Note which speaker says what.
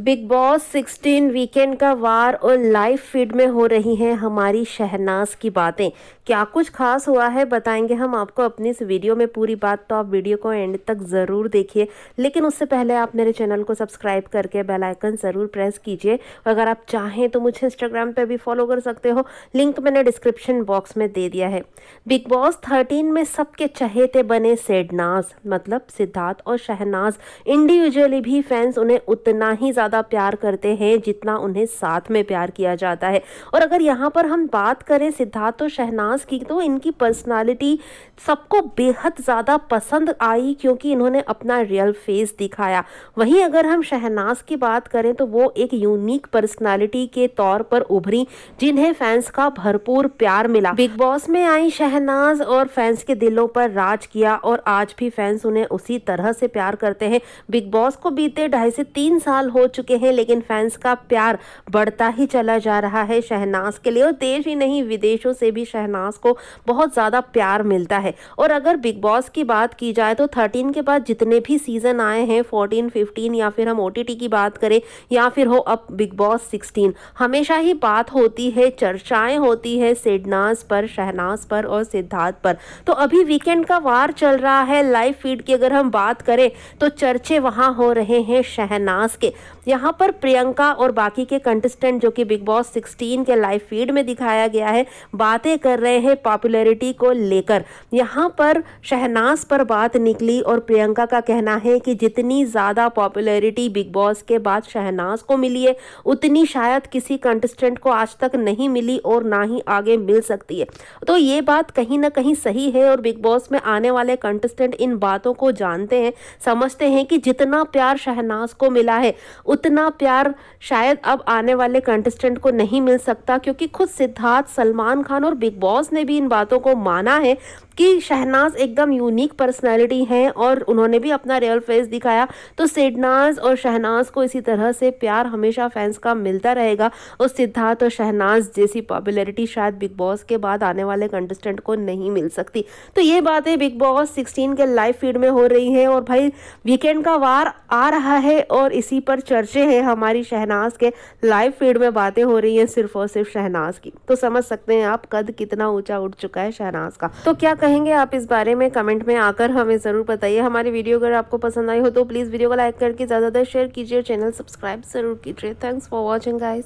Speaker 1: big boss 16 weekend का वार और live feed में हो रही हैं हमारी शहनाज की बातें क्या कुछ खास हुआ है बताएंगे हम आपको अपनी इस वीडियो में पूरी बात तो आप वीडियो को एंड तक ज़रूर देखिए लेकिन उससे पहले आप मेरे चैनल को सब्सक्राइब करके बेल आइकन ज़रूर प्रेस कीजिए अगर आप चाहें तो मुझे इंस्टाग्राम पर भी फॉलो कर सकते हो लिंक मैंने डिस्क्रिप्शन बॉक्स में दे दिया है बिग बॉस थर्टीन में सबके चहेते बने सेडनाज मतलब सिद्धार्थ और शहनाज इंडिविजुअली भी फैंस उन्हें उतना ही ज़्यादा प्यार करते हैं जितना उन्हें साथ में प्यार किया जाता है और अगर यहाँ पर हम बात करें सिद्धार्थ और शहनाज की तो इनकी पर्सनालिटी सबको बेहद ज़्यादा पसंद आई क्योंकि इन्होंने अपना रियल फेस दिखाया वहीं अगर हम शहनाज की बात करें तो वो एक यूनिक पर्सनैलिटी के तौर पर उभरी जिन्हें फैंस का भरपूर प्यार मिला बिग बॉस में आई शहनाज और फैंस के दिलों पर राज किया और आज भी फैंस उन्हें उसी तरह से प्यार करते हैं बिग बॉस को बीते ढाई से तीन साल हो चुके हैं लेकिन फैंस का प्यार बढ़ता ही चला जा रहा है शहनाज के लिए और देश ही नहीं विदेशों से भी शहनाज को बहुत ज़्यादा प्यार मिलता है और अगर बिग बॉस की बात की जाए तो थर्टीन के बाद जितने भी सीज़न आए हैं फोर्टीन फिफ्टीन या फिर हम ओ की बात करें या फिर हो अब बिग बॉस सिक्सटीन हमेशा ही बात होती है चर्चाएं होती है सिडनाज पर शहनाज पर और सिद्धार्थ पर तो अभी वीकेंड का वार चल रहा है लाइव फीड की अगर हम बात करें तो चर्चे वहां हो रहे हैं शहनाज के यहाँ पर प्रियंका और बाकी के कंटेस्टेंट जो कि बिग बॉस 16 के लाइव फीड में दिखाया गया है बातें कर रहे हैं पॉपुलैरिटी को लेकर यहाँ पर शहनाज पर बात निकली और प्रियंका का कहना है कि जितनी ज़्यादा पॉपुलैरिटी बिग बॉस के बाद शहनाज को मिली है उतनी शायद किसी कंटेस्टेंट को आज तक नहीं मिली और ना ही आगे मिल सकती है तो ये बात कहीं ना कहीं सही है और बिग बॉस में आने वाले कंटेस्टेंट इन बातों को जानते हैं समझते हैं कि जितना प्यार शहनाज को मिला है उतना प्यार शायद अब आने वाले कंटेस्टेंट को नहीं मिल सकता क्योंकि खुद सिद्धार्थ सलमान खान और बिग बॉस ने भी इन बातों को माना है कि शहनाज एकदम यूनिक पर्सनालिटी हैं और उन्होंने भी अपना रियल फेस दिखाया तो सिडनाज और शहनाज को इसी तरह से प्यार हमेशा फैंस का मिलता रहेगा और सिद्धार्थ और शहनाज जैसी पॉपुलैरिटी शायद बिग बॉस के बाद आने वाले कंटेस्टेंट को नहीं मिल सकती तो ये बातें बिग बॉस सिक्सटीन के लाइव फीड में हो रही हैं और भाई वीकेंड का वार आ रहा है और इसी पर चर्चा चर्चे हैं हमारी शहनाज के लाइव फीड में बातें हो रही हैं सिर्फ और सिर्फ शहनाज की तो समझ सकते हैं आप कद कितना ऊंचा उठ चुका है शहनाज का तो क्या कहेंगे आप इस बारे में कमेंट में आकर हमें जरूर बताइए हमारी वीडियो अगर आपको पसंद आई हो तो प्लीज वीडियो को लाइक करके ज्यादातर शेयर कीजिए चैनल सब्सक्राइब जरूर कीजिए थैंक्स फॉर वॉचिंग गाइस